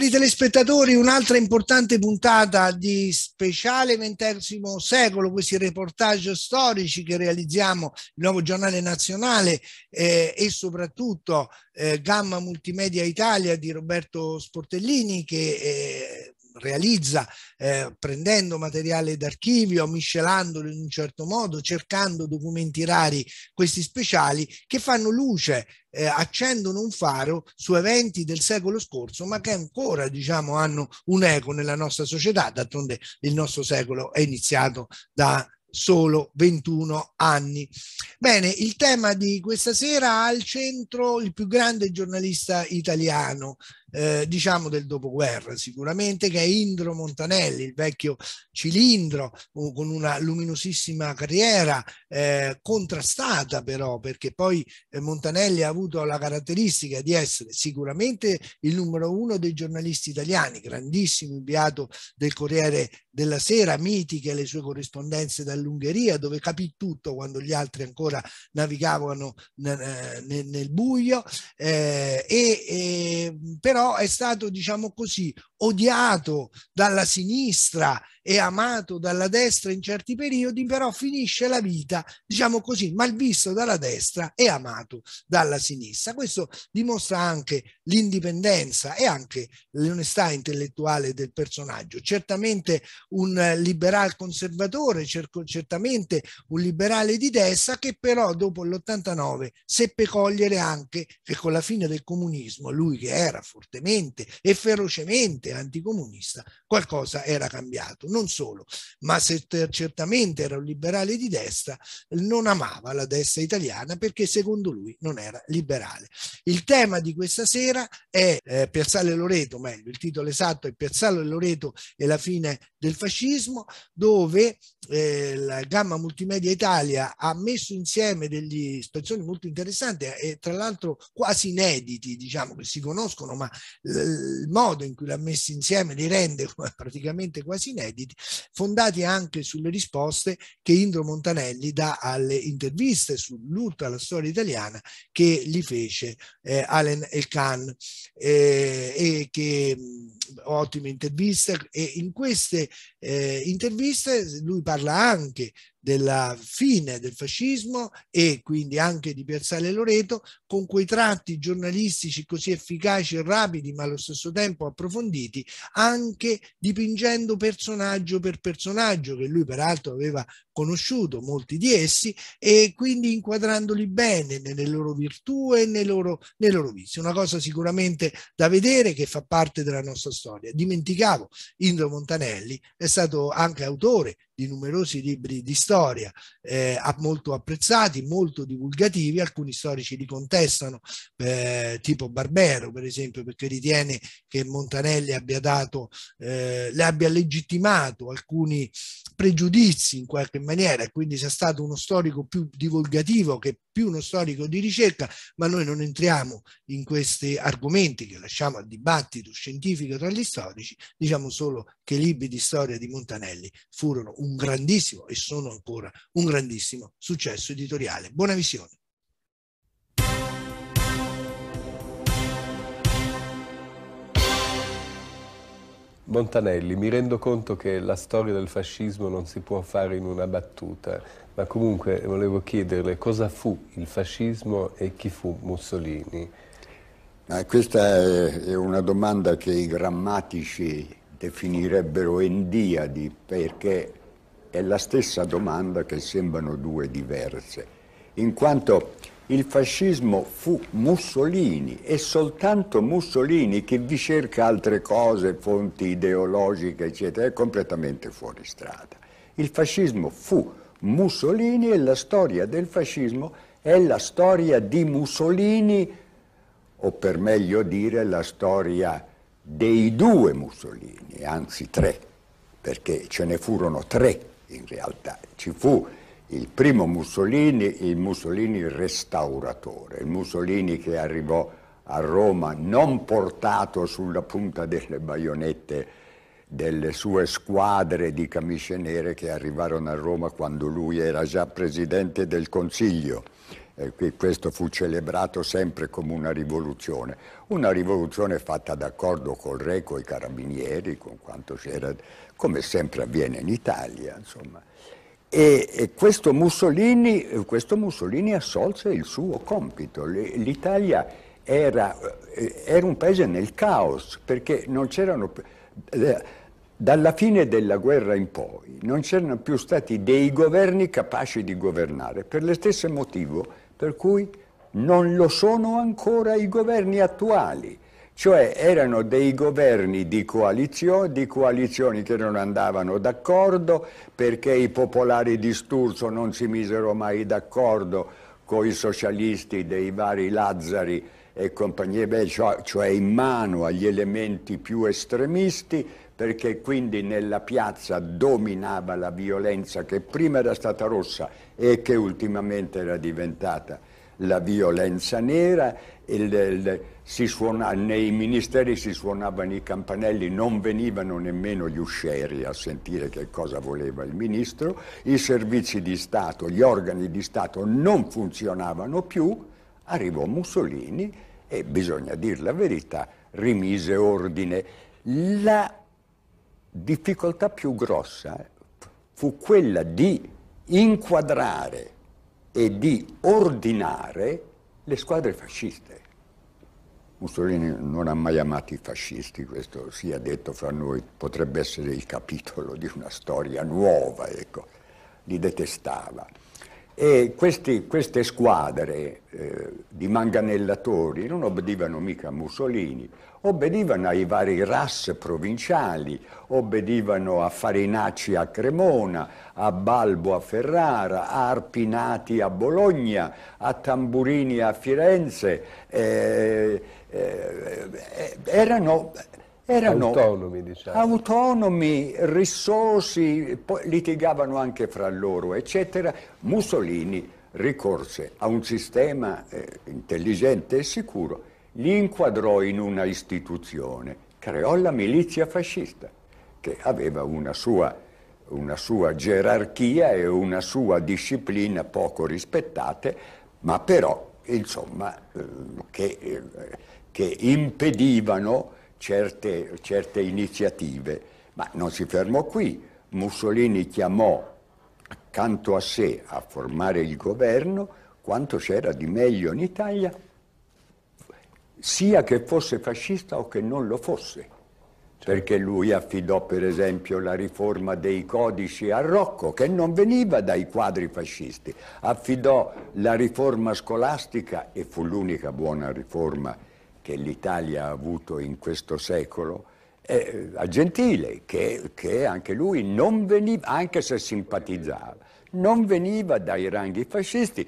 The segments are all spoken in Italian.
Cari telespettatori, un'altra importante puntata di speciale XX secolo, questi reportage storici che realizziamo, il nuovo giornale nazionale eh, e soprattutto eh, Gamma Multimedia Italia di Roberto Sportellini che eh, realizza eh, prendendo materiale d'archivio, miscelandolo in un certo modo, cercando documenti rari, questi speciali, che fanno luce, eh, accendono un faro su eventi del secolo scorso, ma che ancora diciamo, hanno un'eco nella nostra società. D'altronde il nostro secolo è iniziato da solo 21 anni. Bene, il tema di questa sera ha al centro il più grande giornalista italiano, eh, diciamo del dopoguerra sicuramente, che è Indro Montanelli, il vecchio cilindro con una luminosissima carriera eh, contrastata però, perché poi eh, Montanelli ha avuto la caratteristica di essere sicuramente il numero uno dei giornalisti italiani, grandissimo inviato del Corriere della Sera, mitiche le sue corrispondenze dall'Ungheria, dove capì tutto quando gli altri ancora navigavano eh, nel, nel buio, eh, e, e, però però è stato, diciamo così, odiato dalla sinistra è amato dalla destra in certi periodi, però finisce la vita, diciamo così, malvisto dalla destra e amato dalla sinistra. Questo dimostra anche l'indipendenza e anche l'onestà intellettuale del personaggio. Certamente un liberal conservatore, certamente un liberale di destra che però dopo l'89 seppe cogliere anche che con la fine del comunismo, lui che era fortemente e ferocemente anticomunista, qualcosa era cambiato non solo, ma se certamente era un liberale di destra, non amava la destra italiana perché secondo lui non era liberale. Il tema di questa sera è eh, Piazzale Loreto, meglio, il titolo esatto è Piazzale Loreto e la fine del fascismo, dove eh, la Gamma Multimedia Italia ha messo insieme degli spezzoni molto interessanti e tra l'altro quasi inediti, diciamo che si conoscono, ma il modo in cui l'ha messi insieme li rende praticamente quasi inediti inediti, fondati anche sulle risposte che Indro Montanelli dà alle interviste sull'urto alla storia italiana che gli fece eh, Allen Elkan eh, e che ottime interviste e in queste eh, interviste lui parla anche della fine del fascismo e quindi anche di Piazzale Loreto, con quei tratti giornalistici così efficaci e rapidi, ma allo stesso tempo approfonditi, anche dipingendo personaggio per personaggio, che lui peraltro aveva conosciuto molti di essi, e quindi inquadrandoli bene nelle loro virtù e nei loro, nei loro vizi. Una cosa sicuramente da vedere che fa parte della nostra storia. Dimenticavo, Indro Montanelli è stato anche autore di numerosi libri di storia eh, molto apprezzati, molto divulgativi, alcuni storici li contestano, eh, tipo Barbero per esempio, perché ritiene che Montanelli abbia dato, eh, le abbia legittimato alcuni pregiudizi in qualche maniera, quindi sia stato uno storico più divulgativo che più uno storico di ricerca, ma noi non entriamo in questi argomenti che lasciamo al dibattito scientifico tra gli storici, diciamo solo che i libri di storia di Montanelli furono un un grandissimo, e sono ancora, un grandissimo successo editoriale. Buona visione. Montanelli, mi rendo conto che la storia del fascismo non si può fare in una battuta, ma comunque volevo chiederle cosa fu il fascismo e chi fu Mussolini. Ah, questa è una domanda che i grammatici definirebbero endiadi, perché è la stessa domanda che sembrano due diverse, in quanto il fascismo fu Mussolini e soltanto Mussolini che vi cerca altre cose, fonti ideologiche, eccetera, è completamente fuori strada. Il fascismo fu Mussolini e la storia del fascismo è la storia di Mussolini, o per meglio dire la storia dei due Mussolini, anzi tre, perché ce ne furono tre in realtà. Ci fu il primo Mussolini, il Mussolini restauratore, il Mussolini che arrivò a Roma non portato sulla punta delle baionette delle sue squadre di camicie nere che arrivarono a Roma quando lui era già presidente del Consiglio eh, questo fu celebrato sempre come una rivoluzione, una rivoluzione fatta d'accordo col re, con i carabinieri, con quanto c'era, come sempre avviene in Italia, insomma. E, e questo, Mussolini, questo, Mussolini, assolse il suo compito. L'Italia era, eh, era un paese nel caos, perché non c'erano... Eh, dalla fine della guerra in poi non c'erano più stati dei governi capaci di governare, per lo stesso motivo per cui non lo sono ancora i governi attuali, cioè erano dei governi di coalizione, di coalizioni che non andavano d'accordo perché i popolari di Sturzo non si misero mai d'accordo con i socialisti dei vari Lazzari e compagnie belle, cioè, cioè in mano agli elementi più estremisti, perché quindi nella piazza dominava la violenza che prima era stata rossa e che ultimamente era diventata la violenza nera, il, il, suona, nei ministeri si suonavano i campanelli, non venivano nemmeno gli uscieri a sentire che cosa voleva il ministro, i servizi di Stato, gli organi di Stato non funzionavano più arrivò Mussolini e, bisogna dire la verità, rimise ordine. La difficoltà più grossa fu quella di inquadrare e di ordinare le squadre fasciste. Mussolini non ha mai amato i fascisti, questo sia detto fra noi, potrebbe essere il capitolo di una storia nuova, ecco. li detestava. E questi, queste squadre eh, di manganellatori non obbedivano mica a Mussolini, obbedivano ai vari RAS provinciali, obbedivano a Farinacci a Cremona, a Balbo a Ferrara, a Arpinati a Bologna, a Tamburini a Firenze. Eh, eh, eh erano erano autonomi, diciamo. autonomi, rissosi, litigavano anche fra loro, eccetera. Mussolini ricorse a un sistema eh, intelligente e sicuro, li inquadrò in una istituzione, creò la milizia fascista, che aveva una sua, una sua gerarchia e una sua disciplina poco rispettate, ma però, insomma, eh, che, eh, che impedivano certe, certe iniziative, ma non si fermò qui. Mussolini chiamò accanto a sé a formare il governo quanto c'era di meglio in Italia, sia che fosse fascista o che non lo fosse. Perché lui affidò per esempio la riforma dei codici a Rocco, che non veniva dai quadri fascisti, affidò la riforma scolastica e fu l'unica buona riforma che l'Italia ha avuto in questo secolo, eh, a Gentile, che, che, anche lui non veniva, anche se simpatizzava, non veniva dai ranghi fascisti,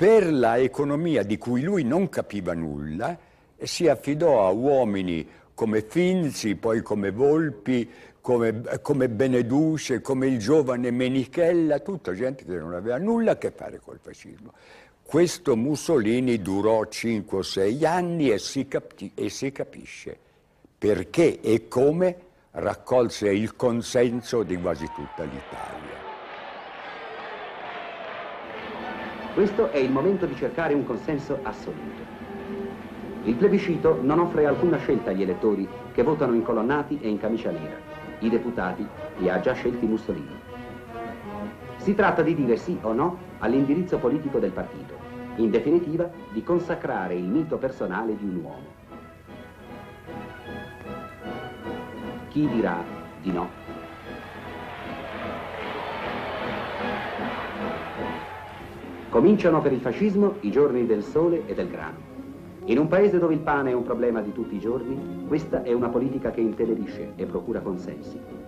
per la economia di cui lui non capiva nulla, e si affidò a uomini come Finzi, poi come Volpi, come, come Beneduce, come il giovane Menichella, tutta gente che non aveva nulla a che fare col fascismo. Questo Mussolini durò 5 o 6 anni e si, capi- e si capisce perché e come raccolse il consenso di quasi tutta l'Italia. Questo è il momento di cercare un consenso assoluto. Il plebiscito non offre alcuna scelta agli elettori che votano in colonnati e in camicia nera. I deputati li ha già scelti Mussolini. Si tratta di dire sì o no all'indirizzo politico del partito in definitiva di consacrare il mito personale di un uomo. Chi dirà di no? Cominciano per il fascismo i giorni del sole e del grano. In un paese dove il pane è un problema di tutti i giorni, questa è una politica che intenerisce e procura consensi.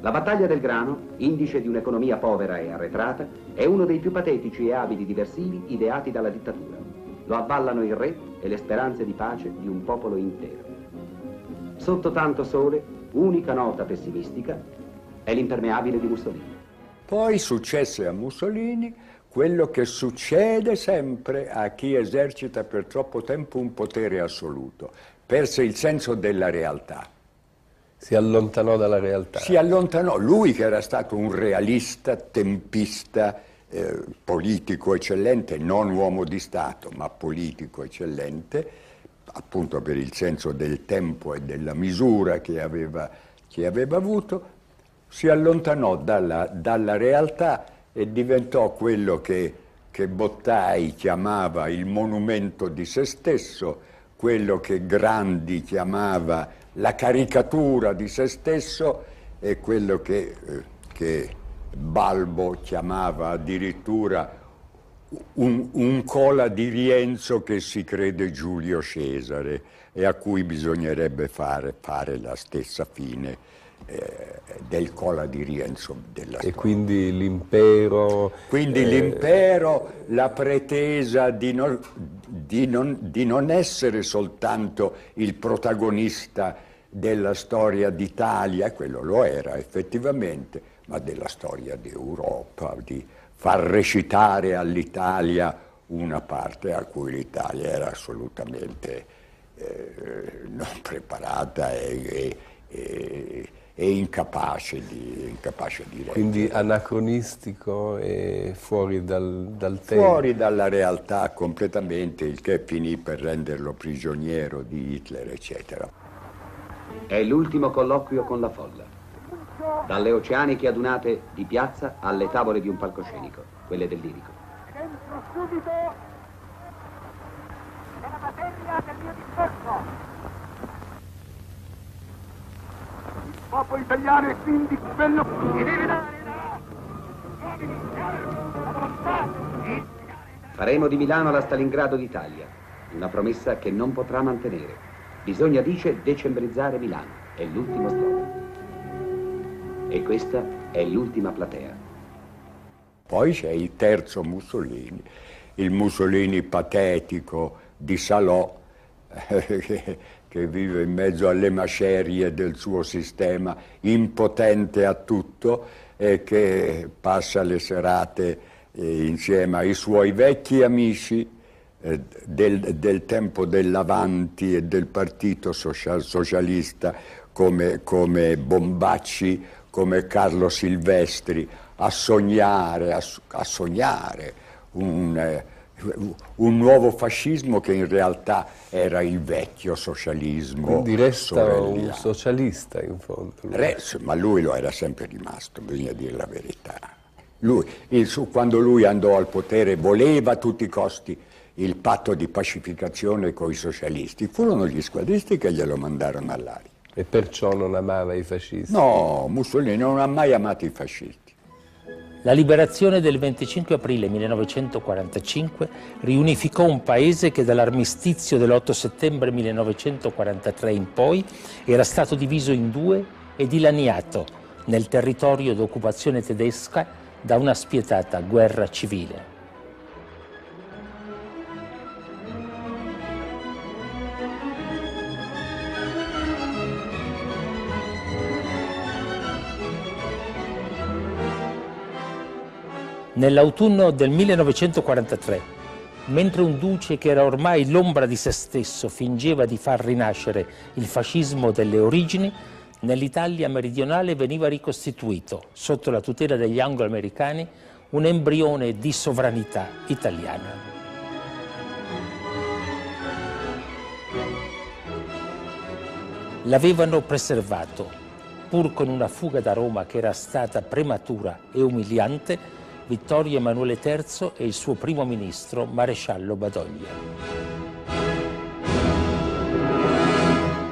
La battaglia del grano, indice di un'economia povera e arretrata, è uno dei più patetici e abili diversivi ideati dalla dittatura. Lo avvallano il re e le speranze di pace di un popolo intero. Sotto tanto sole, unica nota pessimistica è l'impermeabile di Mussolini. Poi successe a Mussolini quello che succede sempre a chi esercita per troppo tempo un potere assoluto, perse il senso della realtà. Si allontanò dalla realtà. Si allontanò, lui che era stato un realista, tempista, eh, politico eccellente, non uomo di Stato, ma politico eccellente, appunto per il senso del tempo e della misura che aveva, che aveva avuto, si allontanò dalla, dalla realtà e diventò quello che, che Bottai chiamava il monumento di se stesso, quello che Grandi chiamava la caricatura di se stesso e quello che, eh, che Balbo chiamava addirittura un, un, cola di Rienzo che si crede Giulio Cesare e a cui bisognerebbe fare, fare la stessa fine. Eh, del Cola di Rienzo. Della e quindi l'impero... Quindi eh, l'impero, la pretesa di non, di, non, di non, essere soltanto il protagonista della storia d'Italia, quello lo era effettivamente, ma della storia d'Europa, di far recitare all'Italia una parte a cui l'Italia era assolutamente eh, non preparata e, e, e è incapace di, incapace di Quindi anacronistico e fuori dal, dal tempo. Fuori dalla realtà completamente, il che finì per renderlo prigioniero di Hitler, eccetera. È l'ultimo colloquio con la folla. Dalle oceaniche adunate di piazza alle tavole di un palcoscenico, quelle del lirico. Entro subito nella materia del mio discorso. popolo italiano e quindi quello che deve dare Faremo di Milano la Stalingrado d'Italia, una promessa che non potrà mantenere. Bisogna, dice, decembrizzare Milano, è l'ultimo slogan. E questa è l'ultima platea. Poi c'è il terzo Mussolini, il Mussolini patetico di Salò, che vive in mezzo alle macerie del suo sistema, impotente a tutto e che passa le serate eh, insieme ai suoi vecchi amici eh, del, del, tempo dell'Avanti e del Partito Social, Socialista come, come, Bombacci, come Carlo Silvestri, a sognare, a, a sognare un... Eh, un nuovo fascismo che in realtà era il vecchio socialismo. Quindi resta un socialista in fondo. Rest, ma lui lo era sempre rimasto, bisogna dire la verità. Lui, il, quando lui andò al potere voleva a tutti i costi il patto di pacificazione con i socialisti. Furono gli squadristi che glielo mandarono all'aria. E perciò non amava i fascisti? No, Mussolini non ha mai amato i fascisti. La liberazione del 25 aprile 1945 riunificò un paese che dall'armistizio dell'8 settembre 1943 in poi era stato diviso in due e dilaniato nel territorio d'occupazione tedesca da una spietata guerra civile. Nell'autunno del 1943, mentre un duce che era ormai l'ombra di se stesso fingeva di far rinascere il fascismo delle origini, nell'Italia meridionale veniva ricostituito, sotto la tutela degli anglo-americani, un embrione di sovranità italiana. L'avevano preservato, pur con una fuga da Roma che era stata prematura e umiliante, Vittorio Emanuele III e il suo primo ministro maresciallo Badoglio.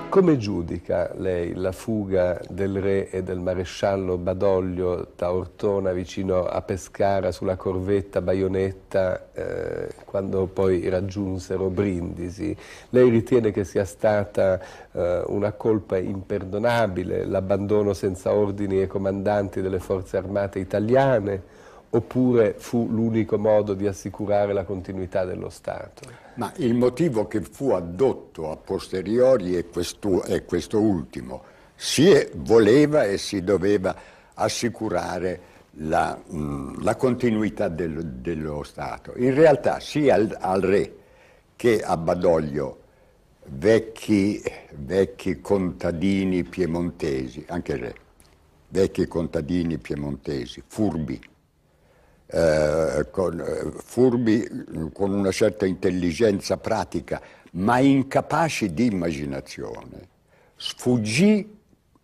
Come giudica lei la fuga del re e del maresciallo Badoglio da Ortona vicino a Pescara sulla corvetta Baionetta eh, quando poi raggiunsero Brindisi? Lei ritiene che sia stata eh, una colpa imperdonabile l'abbandono senza ordini ai comandanti delle forze armate italiane? oppure fu l'unico modo di assicurare la continuità dello Stato? Ma il motivo che fu addotto a posteriori è questo, è questo ultimo. Si voleva e si doveva assicurare la, mh, mm, la continuità del, dello Stato. In realtà sia al, al re che a Badoglio vecchi, vecchi contadini piemontesi, anche il re, vecchi contadini piemontesi, furbi, eh, con, eh, furbi con una certa intelligenza pratica, ma incapaci di immaginazione. Sfuggì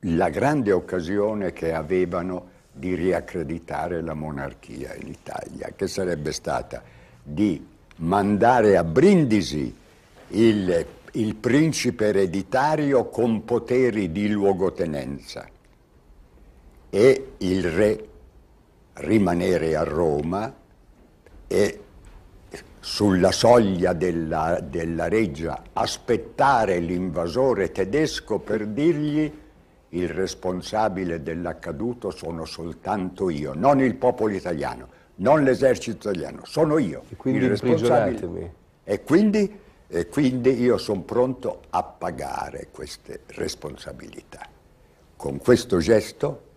la grande occasione che avevano di riaccreditare la monarchia in Italia, che sarebbe stata di mandare a Brindisi il, il, principe ereditario con poteri di luogotenenza e il re rimanere a Roma e sulla soglia della, della reggia aspettare l'invasore tedesco per dirgli il responsabile dell'accaduto sono soltanto io, non il popolo italiano, non l'esercito italiano, sono io. E quindi il responsabile. E quindi, e quindi io sono pronto a pagare queste responsabilità. Con questo gesto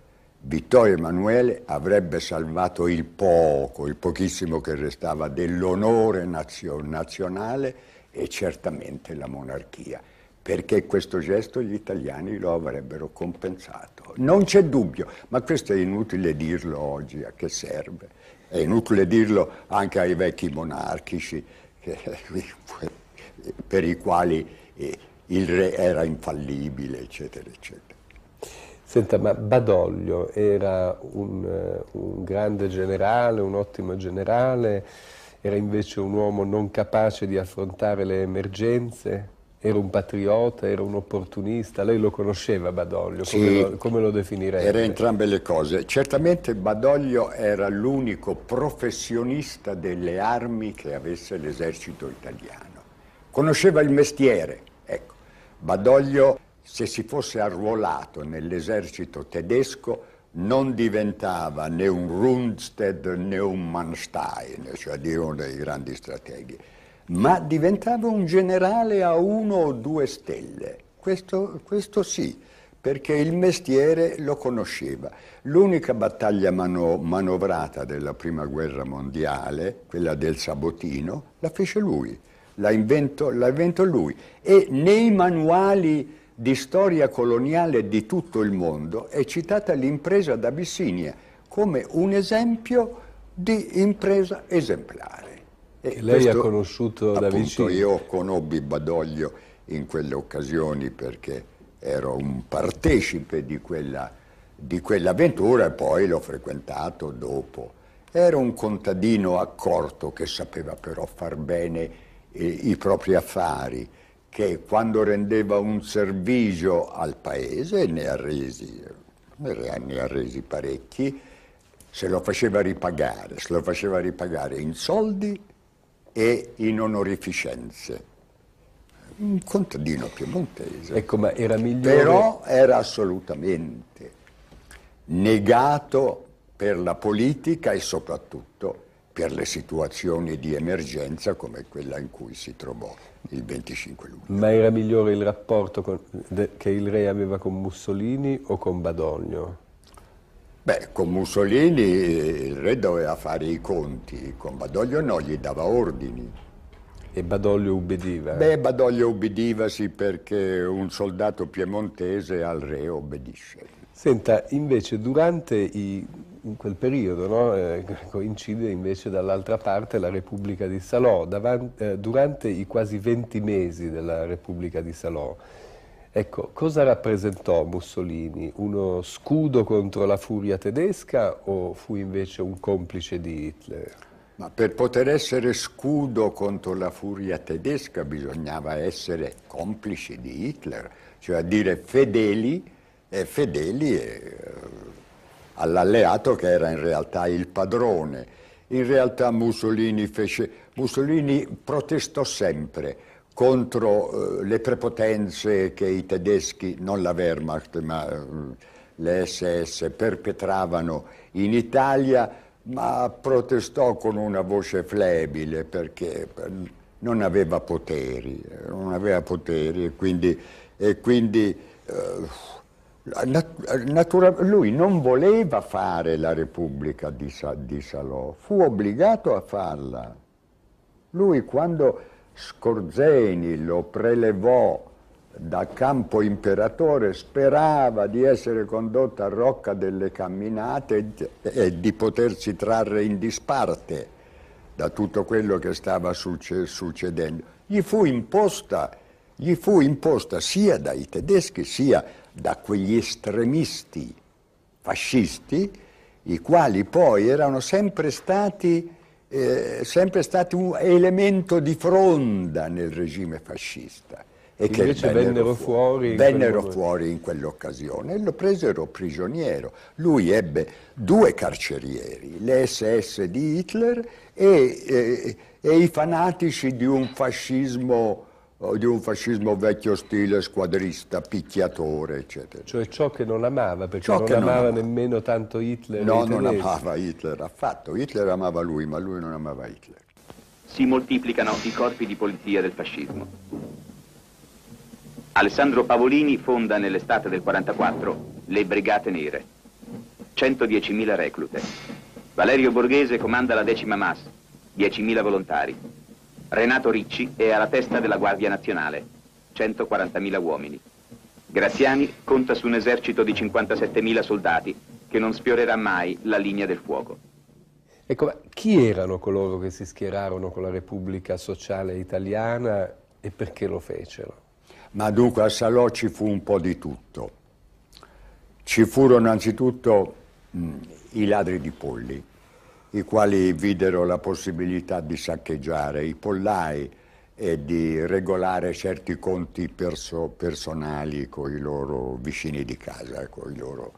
Vittorio Emanuele avrebbe salvato il poco, il pochissimo che restava dell'onore nazionale e certamente la monarchia, perché questo gesto gli italiani lo avrebbero compensato. Non c'è dubbio, ma questo è inutile dirlo oggi, a che serve? È inutile dirlo anche ai vecchi monarchici per i quali eh, il re era infallibile, eccetera, eccetera. Senta, ma Badoglio era un, eh, un grande generale, un ottimo generale, era invece un uomo non capace di affrontare le emergenze? Era un patriota, era un opportunista, lei lo conosceva Badoglio, come, sì, lo, come lo definirebbe? Era entrambe le cose. Certamente Badoglio era l'unico professionista delle armi che avesse l'esercito italiano. Conosceva il mestiere, ecco. Badoglio se si fosse arruolato nell'esercito tedesco non diventava né un Rundstedt né un Manstein, cioè dire uno dei grandi strateghi, ma diventava un generale a uno o due stelle. Questo, questo sì, perché il mestiere lo conosceva. L'unica battaglia mano, manovrata della Prima Guerra Mondiale, quella del Sabotino, la fece lui, la inventò, la inventò lui. E nei manuali di storia coloniale di tutto il mondo è citata l'impresa d'Abissinia come un esempio di impresa esemplare. E, lei questo, ha conosciuto da vicino? Io conobbi Badoglio in quelle occasioni perché ero un partecipe di, quella, di quell'avventura e poi l'ho frequentato dopo. Era un contadino accorto che sapeva però far bene eh, i propri affari che quando rendeva un servizio al paese ne ha resi, ne ha resi parecchi, se lo faceva ripagare, se lo faceva ripagare in soldi e in onorificenze un contadino piemontese. Ecco, ma era migliore... Però era assolutamente negato per la politica e soprattutto per le situazioni di emergenza come quella in cui si trovò il 25 luglio. Ma era migliore il rapporto con, de, che il re aveva con Mussolini o con Badoglio? Beh, con Mussolini eh, il re doveva fare i conti, con Badoglio no, gli dava ordini. E Badoglio ubbidiva? Beh, Badoglio ubbidiva sì perché un soldato piemontese al re obbedisce. Senta, invece durante i in quel periodo, no? eh, coincide invece dall'altra parte la Repubblica di Salò, davanti, eh, durante i quasi 20 mesi della Repubblica di Salò. Ecco, cosa rappresentò Mussolini? Uno scudo contro la furia tedesca o fu invece un complice di Hitler? Ma per poter essere scudo contro la furia tedesca bisognava essere complice di Hitler, cioè dire fedeli, e fedeli e eh, all'alleato che era in realtà il padrone. In realtà Mussolini, fece, Mussolini protestò sempre contro eh, le prepotenze che i tedeschi, non la Wehrmacht, ma mm, le SS perpetravano in Italia, ma protestò con una voce flebile perché eh, non aveva poteri, eh, non aveva poteri e quindi, e quindi eh, Natura, lui non voleva fare la Repubblica di, Sa, di, Salò, fu obbligato a farla. Lui quando Scorzeni lo prelevò da campo imperatore sperava di essere condotto a Rocca delle Camminate e di potersi trarre in disparte da tutto quello che stava succedendo. Gli fu imposta, gli fu imposta sia dai tedeschi sia dai da quegli estremisti fascisti, i quali poi erano sempre stati, eh, sempre stati un elemento di fronda nel regime fascista. E Invece che vennero, vennero fuori, in vennero fuori in quell'occasione e lo presero prigioniero. Lui ebbe due carcerieri, le SS di Hitler e, eh, e i fanatici di un fascismo o di un fascismo vecchio stile, squadrista, picchiatore, eccetera. Cioè ciò che non amava, perché ciò non amava, non amava nemmeno tanto Hitler. No, non amava Hitler affatto. Hitler amava lui, ma lui non amava Hitler. Si moltiplicano i corpi di polizia del fascismo. Alessandro Pavolini fonda nell'estate del 44 le Brigate Nere. 110.000 reclute. Valerio Borghese comanda la decima MAS, 10.000 volontari. Renato Ricci è alla testa della Guardia Nazionale, 140.000 uomini. Graziani conta su un esercito di 57.000 soldati che non sfiorerà mai la linea del fuoco. Ecco, chi erano coloro che si schierarono con la Repubblica Sociale Italiana e perché lo fecero? Ma dunque a Salò ci fu un po' di tutto. Ci furono anzitutto mh, mm, i ladri di polli, i quali videro la possibilità di saccheggiare i pollai e di regolare certi conti perso personali con i loro vicini di casa, con i loro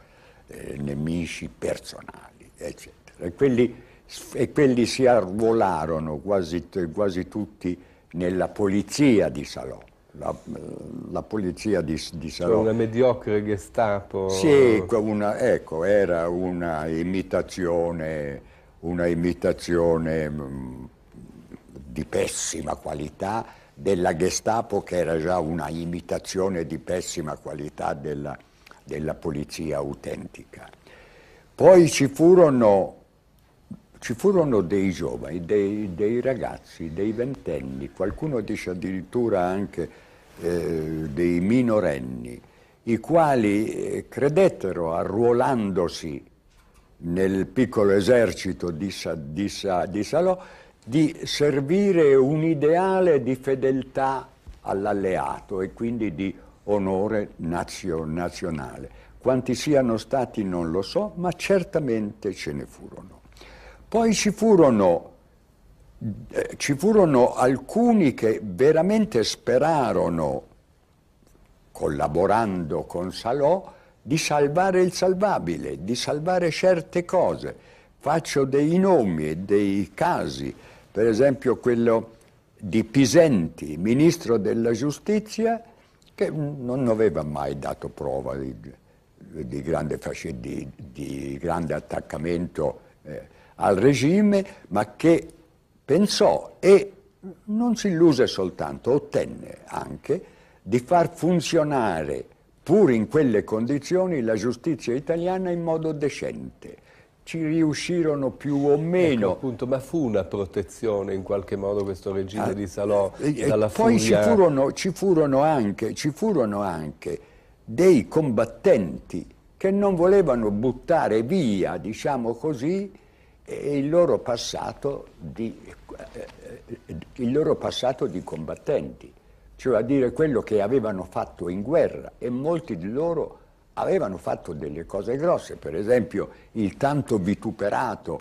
eh, nemici personali, eccetera. E quelli, e quelli si arruolarono quasi, quasi, tutti nella polizia di Salò. La, la polizia di, di Salò. Una mediocre Gestapo. Sì, una, ecco, era una imitazione una imitazione mm, di pessima qualità della Gestapo che era già una imitazione di pessima qualità della, della polizia autentica. Poi ci furono, ci furono dei giovani, dei, dei, ragazzi, dei ventenni, qualcuno dice addirittura anche eh, dei minorenni, i quali eh, credettero arruolandosi nel piccolo esercito di, Sa, di, Sa, di Salò di servire un ideale di fedeltà all'alleato e quindi di onore nazio, nazionale. Quanti siano stati non lo so, ma certamente ce ne furono. Poi ci furono, eh, ci furono alcuni che veramente sperarono, collaborando con Salò, di salvare il salvabile, di salvare certe cose. Faccio dei nomi e dei casi, per esempio quello di Pisenti, ministro della giustizia, che non aveva mai dato prova di, di, grande, di, di grande, attaccamento eh, al regime, ma che pensò e non si illuse soltanto, ottenne anche di far funzionare pur in quelle condizioni, la giustizia italiana in modo decente. Ci riuscirono più o ecco, meno. Ecco, appunto, ma fu una protezione in qualche modo questo regime ah, di Salò eh, eh, eh, dalla poi furia... Poi ci furono, ci furono, anche, ci furono anche dei combattenti che non volevano buttare via, diciamo così, il loro passato di, il loro passato di combattenti cioè a dire quello che avevano fatto in guerra e molti di loro avevano fatto delle cose grosse, per esempio il tanto vituperato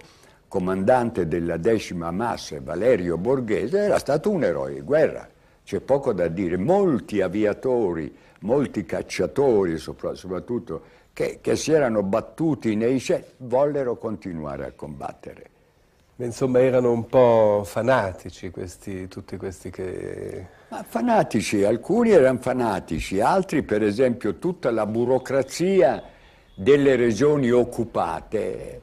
comandante della decima massa Valerio Borghese era stato un eroe di guerra, c'è poco da dire, molti aviatori, molti cacciatori soprattutto che, che si erano battuti nei cieli vollero continuare a combattere. Insomma, erano un po' fanatici questi, tutti questi che... Ma fanatici, alcuni erano fanatici, altri per esempio tutta la burocrazia delle regioni occupate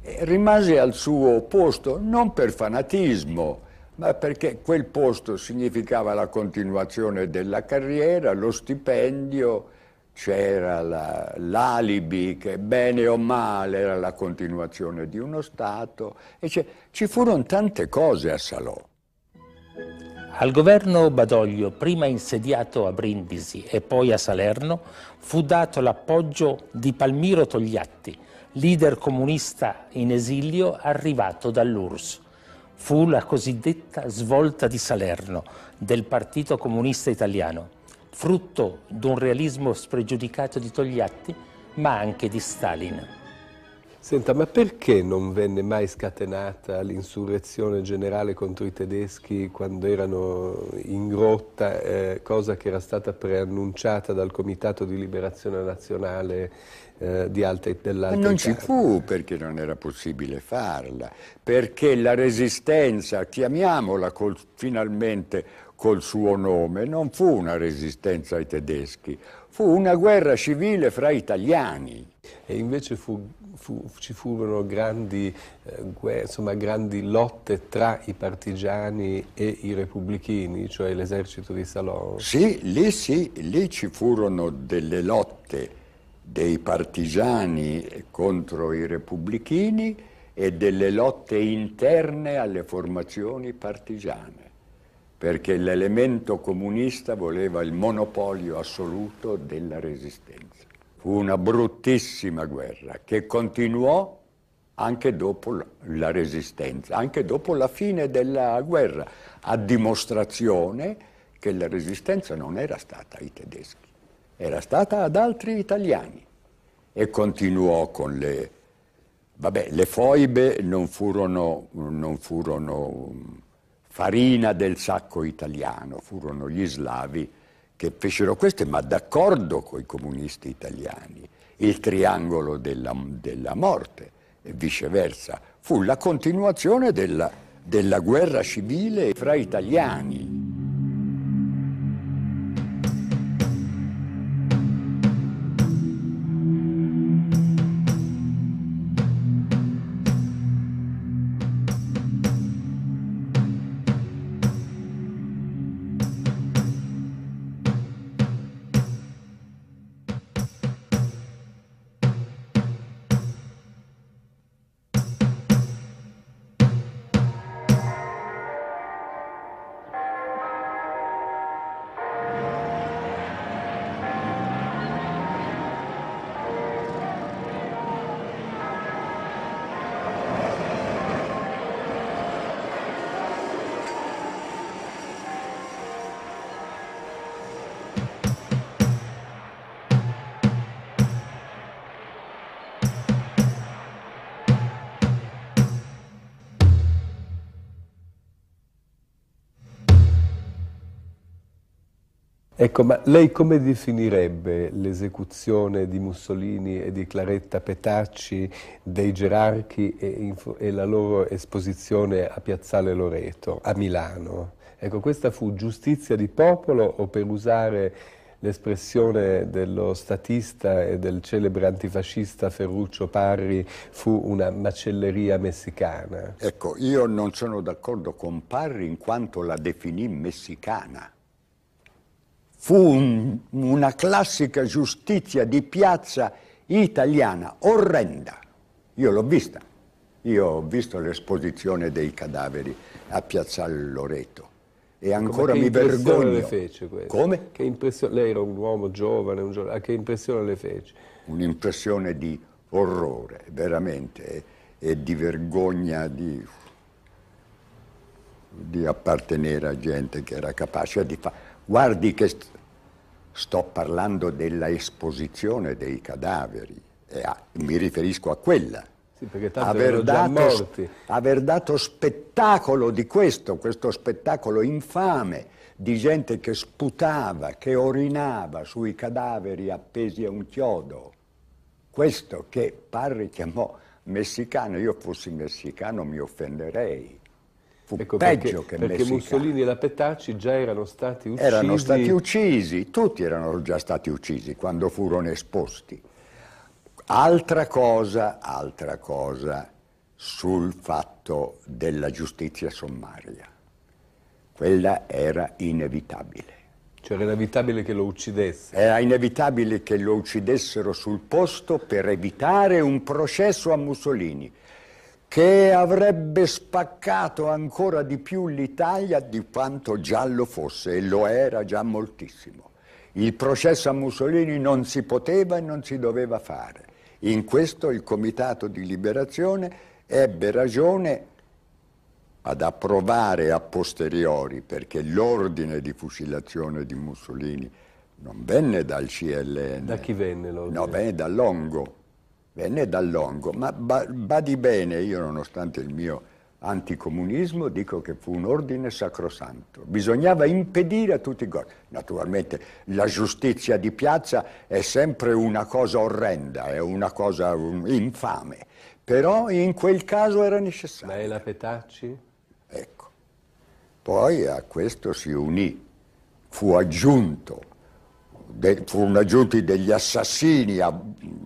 eh, rimase al suo posto non per fanatismo, ma perché quel posto significava la continuazione della carriera, lo stipendio, c'era l'alibi che bene o male era la continuazione di uno Stato, e ci furono tante cose a Salò. Al governo Badoglio, prima insediato a Brindisi e poi a Salerno, fu dato l'appoggio di Palmiro Togliatti, leader comunista in esilio arrivato dall'URSS. Fu la cosiddetta svolta di Salerno del Partito Comunista Italiano frutto d'un realismo spregiudicato di Togliatti, ma anche di Stalin. Senta, ma perché non venne mai scatenata l'insurrezione generale contro i tedeschi quando erano in grotta, eh, cosa che era stata preannunciata dal Comitato di Liberazione Nazionale eh, dell'Alta Non ci fu perché non era possibile farla, perché la resistenza, chiamiamola col, finalmente col suo nome, non fu una resistenza ai tedeschi, fu una guerra civile fra italiani. E invece fu, fu, ci furono grandi, eh, guerre, insomma, grandi lotte tra i partigiani e i repubblichini, cioè l'esercito di Salò. Sì, lì sì, lì ci furono delle lotte dei partigiani contro i repubblichini e delle lotte interne alle formazioni partigiane perché l'elemento comunista voleva il monopolio assoluto della resistenza. Fu una bruttissima guerra che continuò anche dopo la resistenza, anche dopo la fine della guerra, a dimostrazione che la resistenza non era stata ai tedeschi, era stata ad altri italiani e continuò con le... Vabbè, le foibe non furono, non furono farina del sacco italiano, furono gli slavi che fecero questo, ma d'accordo con i comunisti italiani, il triangolo della, della morte e viceversa, fu la continuazione della, della guerra civile fra italiani. Ecco, ma lei come definirebbe l'esecuzione di Mussolini e di Claretta Petacci, dei gerarchi e, e, la loro esposizione a Piazzale Loreto, a Milano? Ecco, questa fu giustizia di popolo o per usare l'espressione dello statista e del celebre antifascista Ferruccio Parri fu una macelleria messicana? Ecco, io non sono d'accordo con Parri in quanto la definì messicana fu un, una classica giustizia di piazza italiana, orrenda. Io l'ho vista, io ho visto l'esposizione dei cadaveri a Piazza Loreto e ancora mi vergogno. Che impressione Le fece questo? Come? Che impressione? Lei era un uomo giovane, un giovane, che impressione le fece? Un'impressione di orrore, veramente, e, e di vergogna di, di appartenere a gente che era capace di fare Guardi che st- sto parlando della esposizione dei cadaveri, a, mi riferisco a quella. Sì, aver, dato, aver dato spettacolo di questo, questo spettacolo infame di gente che sputava, che orinava sui cadaveri appesi a un chiodo. Questo che Parri chiamò messicano, io fossi messicano mi offenderei fu ecco peggio perché, che Messicano. Perché Mussolini e la Petacci già erano stati uccisi. Erano stati uccisi, tutti erano già stati uccisi quando furono esposti. Altra cosa, altra cosa sul fatto della giustizia sommaria. Quella era inevitabile. Cioè era inevitabile che lo uccidesse. Era inevitabile che lo uccidessero sul posto per evitare un processo a Mussolini che avrebbe spaccato ancora di più l'Italia di quanto già lo fosse, e lo era già moltissimo. Il processo a Mussolini non si poteva e non si doveva fare. In questo il Comitato di Liberazione ebbe ragione ad approvare a posteriori, perché l'ordine di fucilazione di Mussolini non venne dal CLN. Da chi venne l'ordine? No, venne dall'Ongo venne da Longo, ma badi bene, io nonostante il mio anticomunismo dico che fu un ordine sacrosanto, bisognava impedire a tutti i costi. Naturalmente la giustizia di piazza è sempre una cosa orrenda, è una cosa um, infame, però in quel caso era necessario. Ma è la Petacci? Ecco. Poi a questo si unì, fu aggiunto de, furono aggiunti degli assassini a,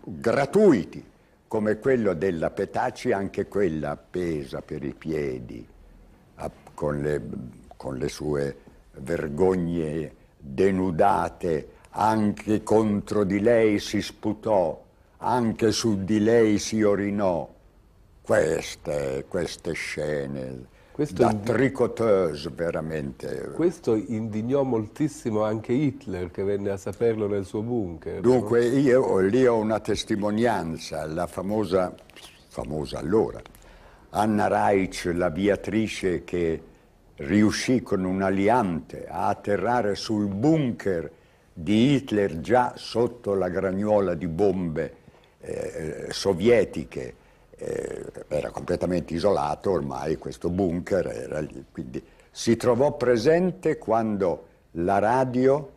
gratuiti, come quello della Petacci, anche quella appesa per i piedi, a, con, le, con le sue vergogne denudate, anche contro di lei si sputò, anche su di lei si orinò. Queste, queste scene questo da tricoteuse veramente. Questo indignò moltissimo anche Hitler che venne a saperlo nel suo bunker. Dunque no? io lì ho una testimonianza, la famosa, famosa allora, Anna Reich, l'aviatrice che riuscì con un aliante a atterrare sul bunker di Hitler già sotto la gragnuola di bombe eh, sovietiche eh, era completamente isolato ormai questo bunker, era lì, quindi si trovò presente quando la radio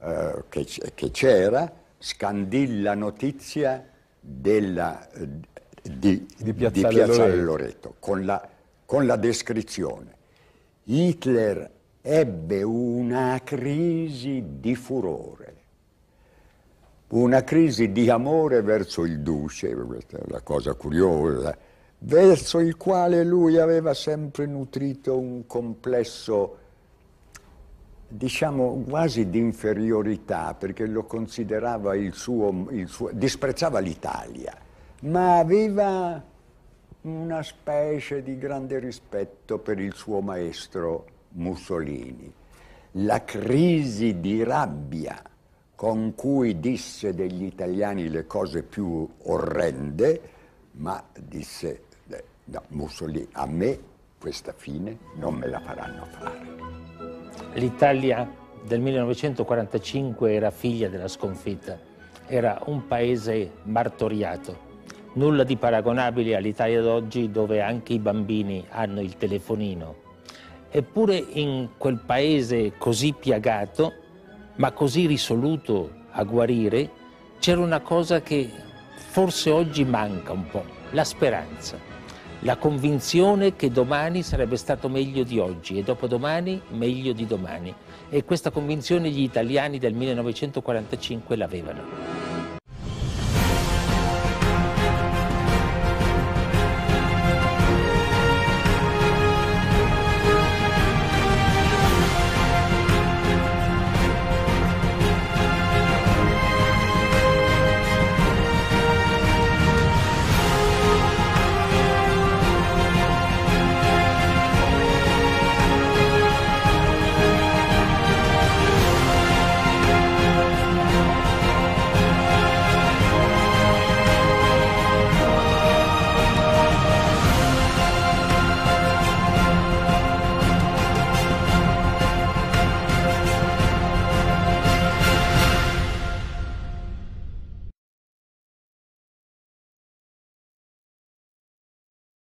eh, che, che, c'era scandì la notizia della, eh, di, di, Piazzale, di Piazzale Loreto, Loreto con, la, con la descrizione. Hitler ebbe una crisi di furore una crisi di amore verso il duce, questa è una cosa curiosa, verso il quale lui aveva sempre nutrito un complesso, diciamo, quasi di inferiorità, perché lo considerava il suo, il suo disprezzava l'Italia, ma aveva una specie di grande rispetto per il suo maestro Mussolini. La crisi di rabbia con cui disse degli italiani le cose più orrende, ma disse, eh, no, Mussolini, a me questa fine non me la faranno fare. L'Italia del 1945 era figlia della sconfitta, era un paese martoriato, nulla di paragonabile all'Italia d'oggi dove anche i bambini hanno il telefonino. Eppure in quel paese così piagato ma così risoluto a guarire, c'era una cosa che forse oggi manca un po', la speranza, la convinzione che domani sarebbe stato meglio di oggi e dopodomani meglio di domani. E questa convinzione gli italiani del 1945 l'avevano.